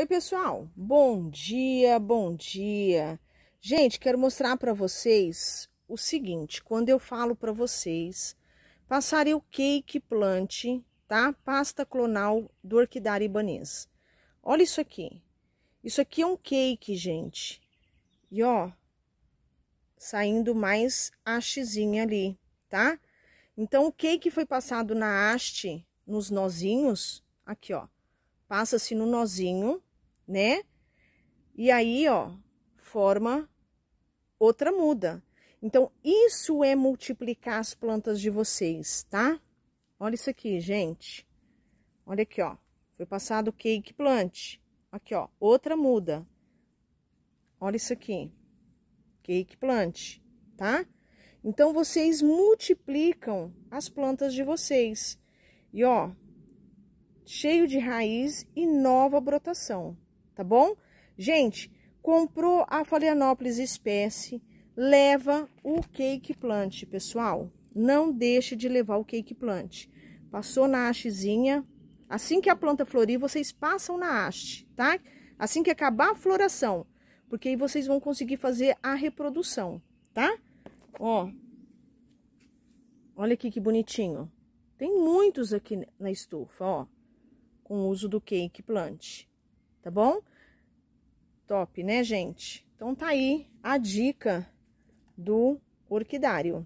Oi, pessoal. Bom dia, bom dia. Gente, quero mostrar para vocês o seguinte, quando eu falo para vocês, passarei cake plant, tá? Pasta clonal do orquidário ibanês. Olha isso aqui. Isso aqui é um cake, gente. E ó, saindo mais hastezinha ali, tá? Então, o cake foi passado na haste, nos nozinhos, aqui ó passa-se no nozinho, né? E aí, ó, forma outra muda. Então, isso é multiplicar as plantas de vocês, tá? Olha isso aqui, gente. Olha aqui, ó. Foi passado cake plant. Aqui, ó, outra muda. Olha isso aqui. Cake plant, tá? Então, vocês multiplicam as plantas de vocês. E, ó, cheio de raiz e nova brotação tá bom? Gente, comprou a Florianópolis espécie, leva o cake plant, pessoal. Não deixe de levar o cake plant. Passou na hastezinha. Assim que a planta florir, vocês passam na haste, tá? Assim que acabar a floração, porque aí vocês vão conseguir fazer a reprodução, tá? Ó, olha aqui que bonitinho. Tem muitos aqui na estufa, ó, com o uso do cake plant, tá bom? Top, né, gente? Então tá aí a dica do orquidário.